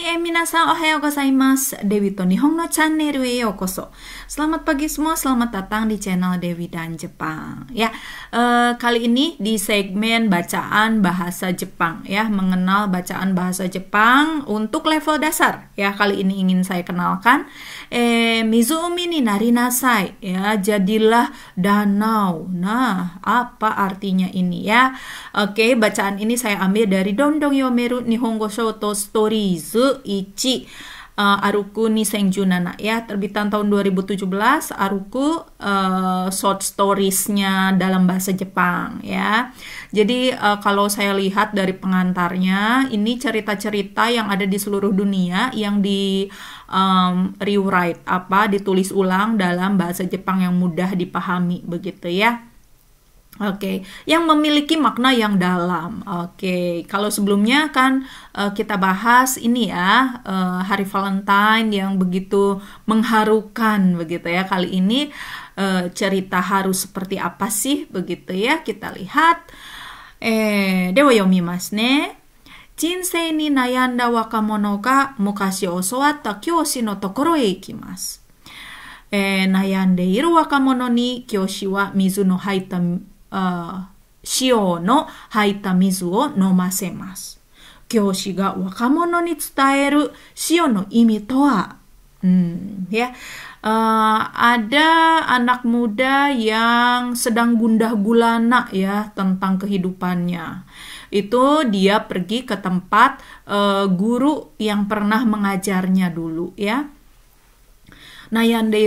Hai, eh, minasan ohayou oh, gozaimasu. Dewi to Nihon no channel e koso. Selamat pagi semua, selamat datang di channel Dewi dan Jepang. Ya, eh, kali ini di segmen bacaan bahasa Jepang ya, mengenal bacaan bahasa Jepang untuk level dasar. Ya, kali ini ingin saya kenalkan eh mizumi ni narinasai ya jadilah danau. Nah, apa artinya ini ya? Oke, bacaan ini saya ambil dari Dondong Yomeru Nihongo Shoto Stories 1 uh, Aruku Niseng Junana ya terbitan tahun 2017 Aruku uh, short storiesnya dalam bahasa Jepang ya jadi uh, kalau saya lihat dari pengantarnya ini cerita-cerita yang ada di seluruh dunia yang di um, rewrite apa ditulis ulang dalam bahasa Jepang yang mudah dipahami begitu ya Oke, okay. yang memiliki makna yang dalam. Oke, okay. kalau sebelumnya kan uh, kita bahas ini ya uh, hari Valentine yang begitu mengharukan begitu ya. Kali ini uh, cerita harus seperti apa sih begitu ya? Kita lihat. Eh, dewa yomi mas ne. 人生に悩んだ若者が昔教わった教師のところへ行きます。えー、悩んでいる若者に教師は水の入った塩の入った水を飲ませます。教師が若者に伝える塩の意味とは、hmm, ya, uh, ada anak muda yang sedang gundah gulana ya tentang kehidupannya. Itu dia pergi ke tempat uh, guru yang pernah mengajarnya dulu ya E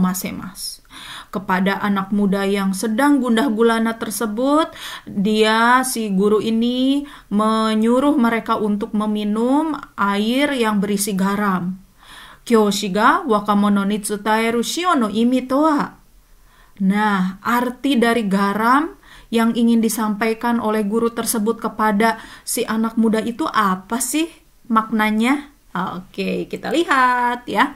Masemas. Kepada anak muda yang sedang gundah gulana tersebut, dia si guru ini menyuruh mereka untuk meminum air yang berisi garam. Kyoshi ga wakamono ni tsutaeru shio no imi toa. Nah, arti dari garam yang ingin disampaikan oleh guru tersebut kepada si anak muda itu apa sih? マクナニ a オッケー行けたりは a ってや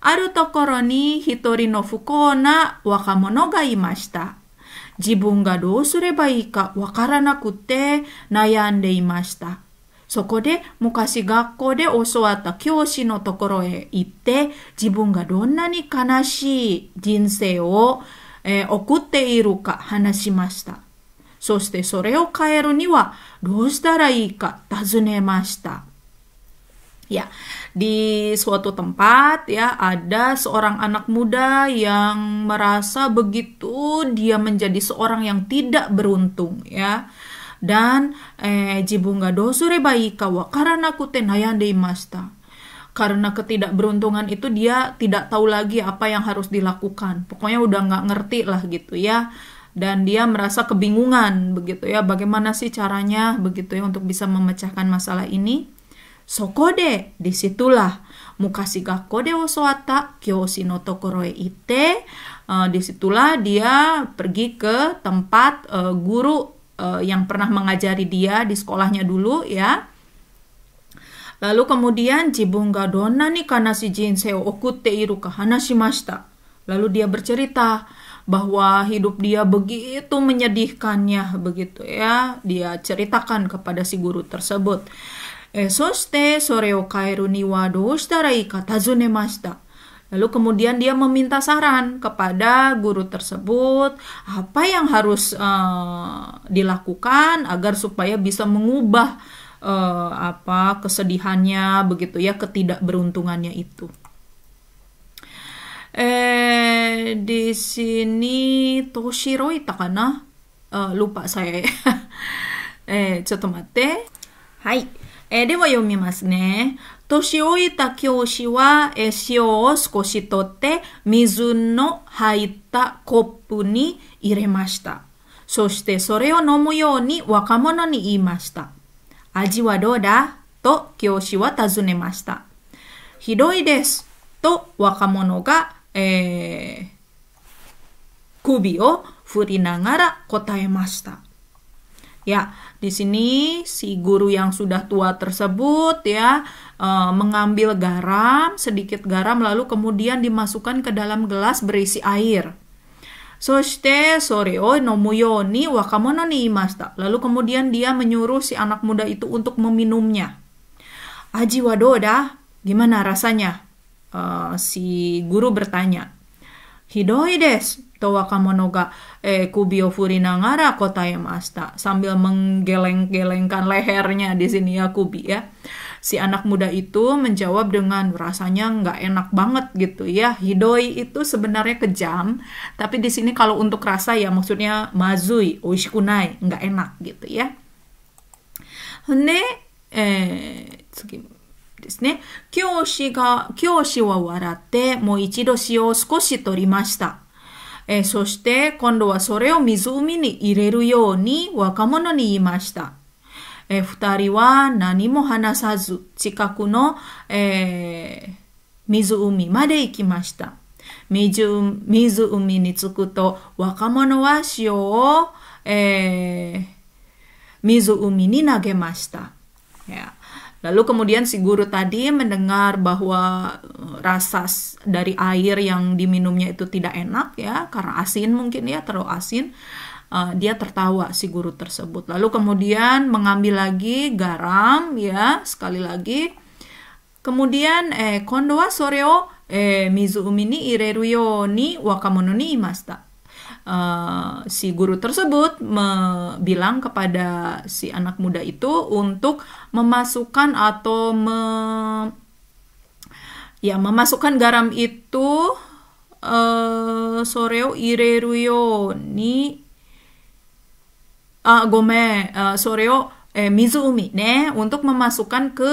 あるところに u 人の不幸な若者がいました。自分がどうすればいいかわからなくて悩んでいました。そこで昔学校で教わった教師のところへ行って自分がどんなに悲しい人生を、え送っているか話しました。そしてそれを変えるにはどうしたらいいか尋ねました。Ya, di suatu tempat ya ada seorang anak muda yang merasa begitu dia menjadi seorang yang tidak beruntung ya. Dan eh, jibunga dosure baika wa karena te masta. Karena ketidakberuntungan itu dia tidak tahu lagi apa yang harus dilakukan. Pokoknya udah nggak ngerti lah gitu ya dan dia merasa kebingungan begitu ya bagaimana sih caranya begitu ya untuk bisa memecahkan masalah ini Sokode, disitulah Mukashi Gakkode wo Soata Kyoshi no Tokoroe Ite. Uh, disitulah dia pergi ke tempat uh, guru uh, yang pernah mengajari dia di sekolahnya dulu ya. Lalu kemudian Jibun ga donna ni kanashi jinsei o okutte iru ka hanashimashita. Lalu dia bercerita bahwa hidup dia begitu menyedihkannya begitu ya. Dia ceritakan kepada si guru tersebut soreo eh, lalu kemudian dia meminta saran kepada guru tersebut apa yang harus uh, dilakukan agar supaya bisa mengubah uh, apa kesedihannya begitu ya ketidakberuntungannya itu. Eh di sini Toshiro itakana uh, lupa saya. Ya. eh, hai えー、では読みますね。年老いた教師は、えー、塩を少し取って水の入ったコップに入れました。そしてそれを飲むように若者に言いました。味はどうだと教師は尋ねました。ひどいです。と若者が、えー、首を振りながら答えました。Ya, di sini si guru yang sudah tua tersebut ya e, mengambil garam, sedikit garam lalu kemudian dimasukkan ke dalam gelas berisi air. So sore o kamu ni wakamono ni imasta. Lalu kemudian dia menyuruh si anak muda itu untuk meminumnya. Aji wadoda, gimana rasanya? E, si guru bertanya. ひどいです。と若者が、えー、首を振りながら答えました。Sambil eh, menggeleng-gelengkan lehernya di sini ya kubi ya. Si anak muda itu menjawab dengan rasanya nggak enak banget gitu ya. Hidoi itu sebenarnya kejam, tapi di sini kalau untuk rasa ya maksudnya mazui, oishikunai, nggak enak gitu ya. Ne, eh, ですね。教師が、教師は笑って、もう一度塩を少し取りました。えー、そして今度はそれを湖に入れるように若者に言いました。えー、二人は何も話さず近くの、えー、湖まで行きました。湖に着くと若者は塩を、えー、湖に投げました。Yeah. Lalu kemudian si guru tadi mendengar bahwa eh, rasa dari air yang diminumnya itu tidak enak ya karena asin mungkin ya terlalu asin. Uh, dia tertawa si guru tersebut. Lalu kemudian mengambil lagi garam ya sekali lagi. Kemudian eh kondo soreo eh mizu umi ni ireru yo ni wakamono ni imasta uh, si guru tersebut bilang kepada si anak muda itu untuk memasukkan atau me ya memasukkan garam itu uh, soreo ireruyo ni uh, eh, gome uh, soreo eh, Mizumi ne untuk memasukkan ke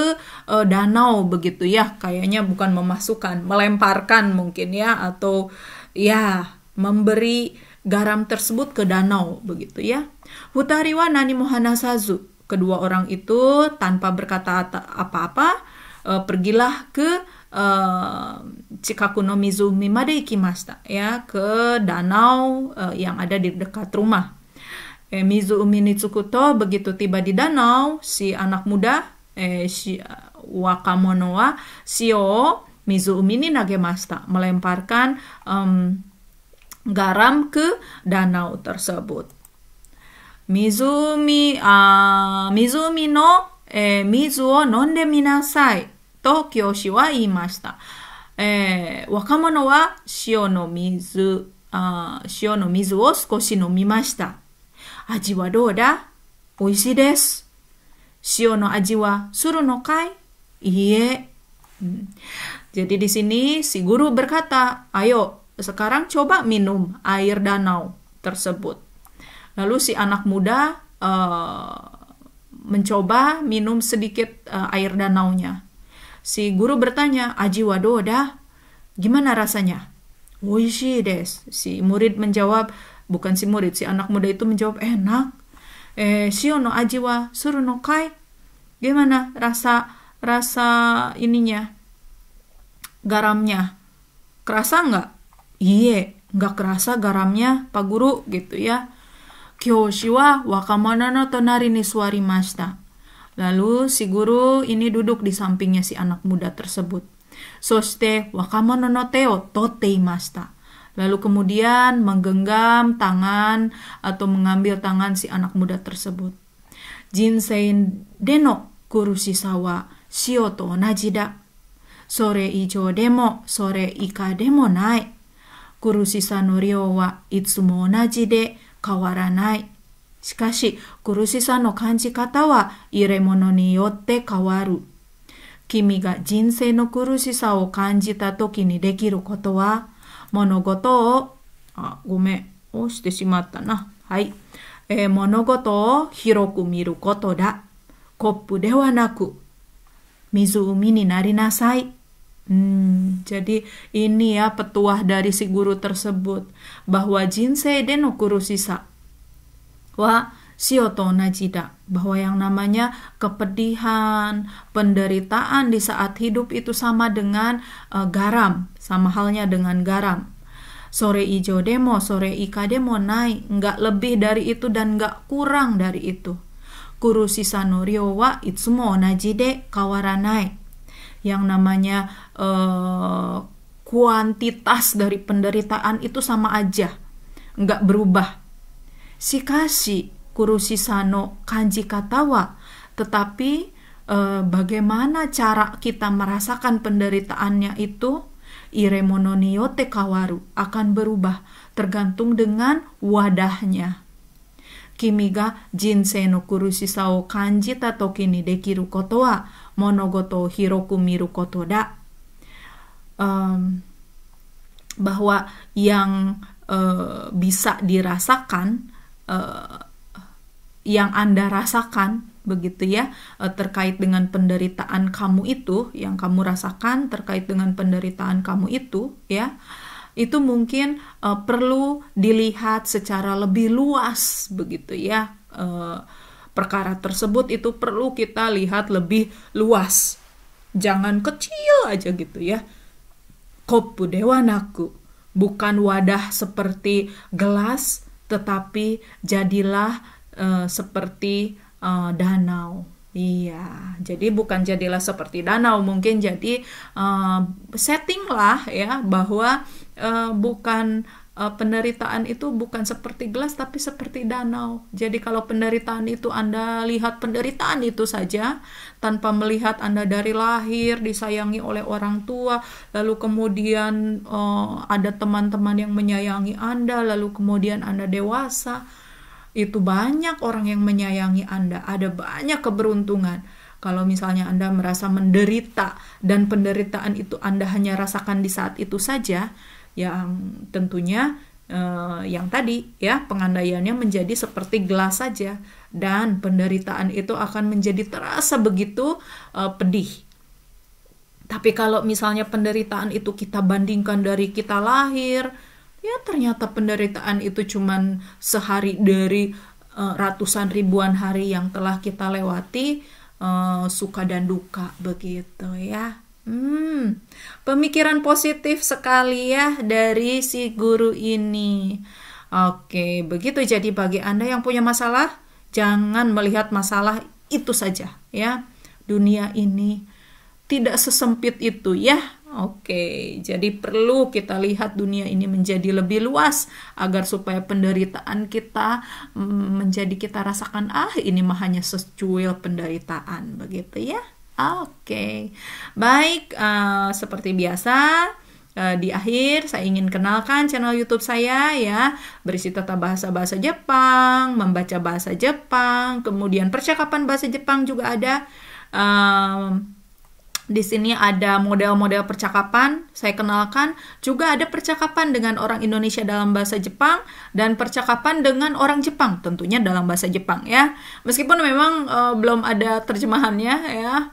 uh, danau begitu ya kayaknya bukan memasukkan melemparkan mungkin ya atau ya memberi garam tersebut ke danau begitu ya. Hutariwa nani Mohana Sazu, Kedua orang itu tanpa berkata apa-apa uh, pergilah ke eh, Chikaku Chikakuno Mizumi made ikimashita ya ke danau uh, yang ada di dekat rumah. E, Mizumi Nitsukuto begitu tiba di danau si anak muda eh, si Wakamonoa Sio Mizumi ni nagemashita melemparkan um, garam ke danau tersebut. Mizumi, uh, Mizumi no eh, mizu o nonde minasai to Kyoshi wa iimashita. Eh, wakamono wa shio no mizu, uh, shio no mizu o sukoshi nomimashita. Aji wa dou da? Oishii desu. Shio no aji wa suru no kai? Iie. Hmm. Jadi di sini si guru berkata, ayo sekarang coba minum air danau tersebut. Lalu si anak muda uh, mencoba minum sedikit uh, air danaunya. Si guru bertanya, Aji Wadoda, dah, gimana rasanya? Oishi des. Si murid menjawab, bukan si murid, si anak muda itu menjawab, enak. Eh, shio no aji wa suru no kai. Gimana rasa rasa ininya? Garamnya. Kerasa nggak? Iye, nggak kerasa garamnya Pak Guru gitu ya. Kyoshi wa wakamana no tonari ni masta. Lalu si guru ini duduk di sampingnya si anak muda tersebut. Soshite wakamono no teo masta. Lalu kemudian menggenggam tangan atau mengambil tangan si anak muda tersebut. Jinsein deno sawa shio to najida. Sore ijo demo, sore ika demo naik. 苦しさの量はいつも同じで変わらない。しかし、苦しさの感じ方は入れ物によって変わる。君が人生の苦しさを感じた時にできることは、物事を、あ、ごめん、押してしまったな。はい。えー、物事を広く見ることだ。コップではなく、湖になりなさい。Hmm, jadi ini ya petuah dari si guru tersebut bahwa jinsei no kurusisa wa shioto najida bahwa yang namanya kepedihan, penderitaan di saat hidup itu sama dengan uh, garam, sama halnya dengan garam. Sore ijo demo, sore ika demo naik, nggak lebih dari itu dan nggak kurang dari itu. Kurusisa no ryo wa itsumo najide kawaranai yang namanya uh, kuantitas dari penderitaan itu sama aja, nggak berubah. Shikashi kurusi sano kanji katawa, tetapi uh, bagaimana cara kita merasakan penderitaannya itu iremononiote kawaru akan berubah tergantung dengan wadahnya. Kimiga jinsei no kurusisa o kanji tato toki ni dekiru koto wa monogoto hiroku miru da um, bahwa yang uh, bisa dirasakan uh, yang anda rasakan begitu ya eh, terkait dengan penderitaan kamu itu yang kamu rasakan terkait dengan penderitaan kamu itu ya itu mungkin uh, perlu dilihat secara lebih luas begitu ya uh, perkara tersebut itu perlu kita lihat lebih luas. Jangan kecil aja gitu ya. Kopu dewanaku bukan wadah seperti gelas, tetapi jadilah uh, seperti uh, danau. Iya, jadi bukan jadilah seperti danau, mungkin jadi uh, eh, setting ya bahwa uh, bukan uh, penderitaan itu bukan seperti gelas tapi seperti danau. Jadi kalau penderitaan itu Anda lihat penderitaan itu saja tanpa melihat Anda dari lahir disayangi oleh orang tua, lalu kemudian uh, ada teman-teman yang menyayangi Anda, lalu kemudian Anda dewasa, itu banyak orang yang menyayangi Anda, ada banyak keberuntungan. Kalau misalnya Anda merasa menderita dan penderitaan itu Anda hanya rasakan di saat itu saja, yang tentunya eh, yang tadi ya pengandaiannya menjadi seperti gelas saja dan penderitaan itu akan menjadi terasa begitu eh, pedih. Tapi kalau misalnya penderitaan itu kita bandingkan dari kita lahir, ya ternyata penderitaan itu cuma sehari dari uh, ratusan ribuan hari yang telah kita lewati uh, suka dan duka begitu ya. Hmm, pemikiran positif sekali ya dari si guru ini. Oke, begitu jadi bagi Anda yang punya masalah, jangan melihat masalah itu saja ya. Dunia ini tidak sesempit itu ya. Oke, jadi perlu kita lihat dunia ini menjadi lebih luas agar supaya penderitaan kita mm, menjadi kita rasakan ah ini mah hanya secuil penderitaan begitu ya. Oke, baik. Uh, seperti biasa, uh, di akhir saya ingin kenalkan channel YouTube saya ya, berisi tata bahasa bahasa Jepang, membaca bahasa Jepang, kemudian percakapan bahasa Jepang juga ada. Um, di sini ada model-model percakapan saya kenalkan juga ada percakapan dengan orang Indonesia dalam bahasa Jepang dan percakapan dengan orang Jepang tentunya dalam bahasa Jepang ya meskipun memang uh, belum ada terjemahannya ya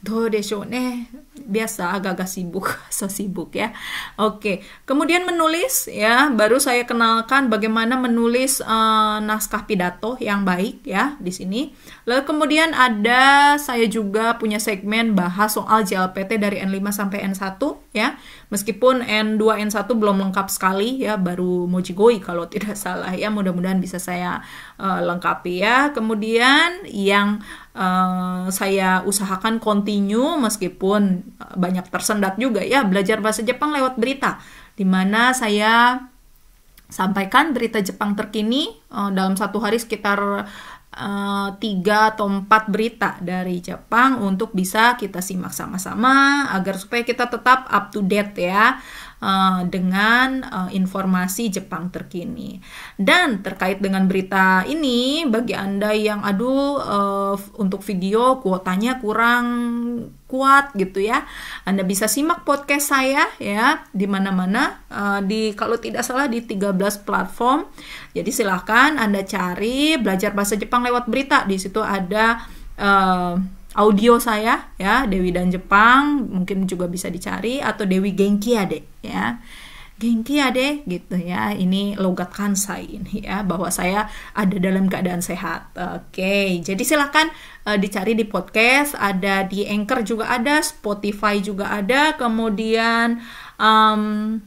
do show nih Biasa agak-agak sibuk, sesibuk ya. Oke, kemudian menulis ya. Baru saya kenalkan bagaimana menulis uh, naskah pidato yang baik ya di sini. Lalu kemudian ada saya juga punya segmen bahas soal JLPT dari N5 sampai N1 ya. Meskipun N2 N1 belum lengkap sekali ya, baru Mojigoi kalau tidak salah ya. Mudah-mudahan bisa saya uh, lengkapi ya. Kemudian yang uh, saya usahakan continue meskipun eh, banyak tersendat juga ya belajar bahasa Jepang lewat berita di mana saya sampaikan berita Jepang terkini uh, dalam satu hari sekitar tiga atau empat berita dari Jepang untuk bisa kita simak sama-sama agar supaya kita tetap up to date ya Eh, dengan uh, informasi Jepang terkini. Dan terkait dengan berita ini, bagi Anda yang aduh uh, untuk video kuotanya kurang kuat gitu ya. Anda bisa simak podcast saya ya di mana-mana uh, di kalau tidak salah di 13 platform. Jadi silahkan Anda cari belajar bahasa Jepang lewat berita. Di situ ada uh, audio saya ya Dewi dan Jepang mungkin juga bisa dicari atau Dewi Genki Ade ya Genki Ade gitu ya ini logat Kansai ini ya bahwa saya ada dalam keadaan sehat oke okay. jadi silahkan uh, eh, dicari di podcast ada di Anchor juga ada Spotify juga ada kemudian um,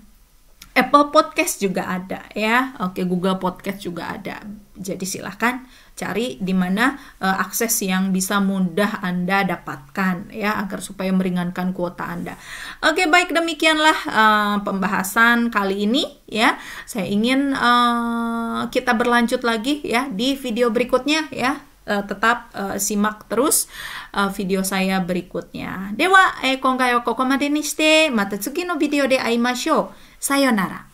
Apple Podcast juga ada ya. Oke, Google Podcast juga ada. Jadi silahkan cari di mana uh, akses yang bisa mudah Anda dapatkan ya agar supaya meringankan kuota Anda. Oke, baik demikianlah uh, pembahasan kali ini ya. Saya ingin uh, kita berlanjut lagi ya di video berikutnya ya. Uh, tetap uh, simak terus uh, video saya berikutnya. Dewa, eh, kongkai wa kokomadeni mata tsuki no video de aimashou. Sayonara.